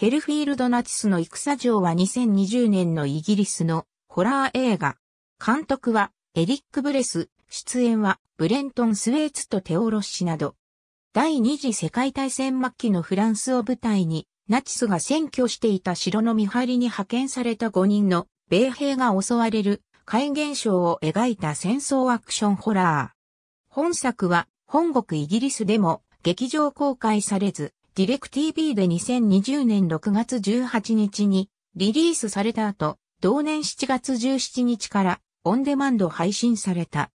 ヘルフィールド・ナチスの戦場は2020年のイギリスのホラー映画。監督はエリック・ブレス、出演はブレントン・スウェーツと手下ろしなど。第二次世界大戦末期のフランスを舞台に、ナチスが占拠していた城の見張りに派遣された5人の米兵が襲われる怪現象を描いた戦争アクションホラー。本作は本国イギリスでも劇場公開されず、ディレク TV で2020年6月18日にリリースされた後、同年7月17日からオンデマンド配信された。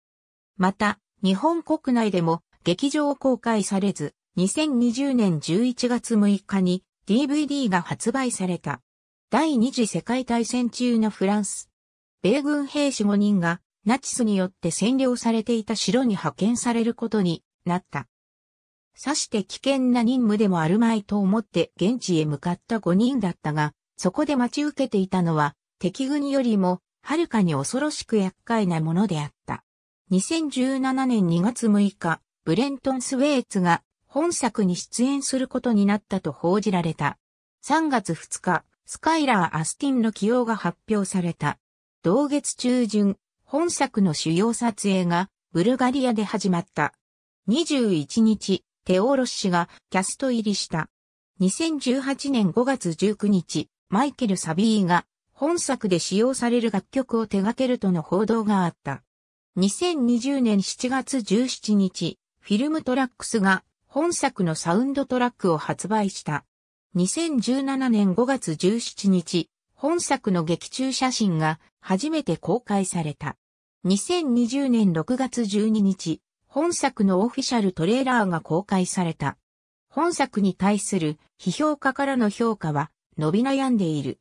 また、日本国内でも劇場公開されず、2020年11月6日に DVD が発売された。第二次世界大戦中のフランス。米軍兵士5人がナチスによって占領されていた城に派遣されることになった。さして危険な任務でもあるまいと思って現地へ向かった5人だったが、そこで待ち受けていたのは、敵軍よりも、はるかに恐ろしく厄介なものであった。2017年2月6日、ブレントン・スウェイツが本作に出演することになったと報じられた。3月2日、スカイラー・アスティンの起用が発表された。同月中旬、本作の主要撮影がブルガリアで始まった。21日、エオーロッシがキャスト入りした。2018年5月19日、マイケル・サビーが本作で使用される楽曲を手掛けるとの報道があった。2020年7月17日、フィルムトラックスが本作のサウンドトラックを発売した。2017年5月17日、本作の劇中写真が初めて公開された。2020年6月12日、本作のオフィシャルトレーラーが公開された。本作に対する批評家からの評価は伸び悩んでいる。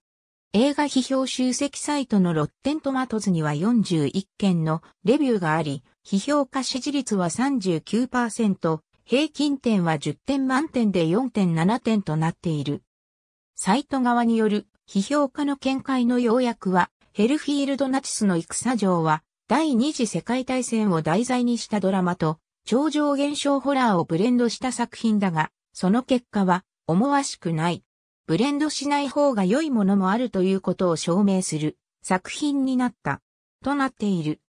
映画批評集積サイトのロッテントマトズには41件のレビューがあり、批評家支持率は39%、平均点は10点満点で4.7点となっている。サイト側による批評家の見解の要約は、ヘルフィールドナチスの戦場は第二次世界大戦を題材にしたドラマと、超常現象ホラーをブレンドした作品だが、その結果は思わしくない。ブレンドしない方が良いものもあるということを証明する作品になった、となっている。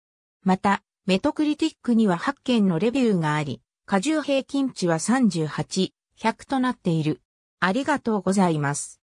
また、メトクリティックには8件のレビューがあり、過重平均値は38、100となっている。ありがとうございます。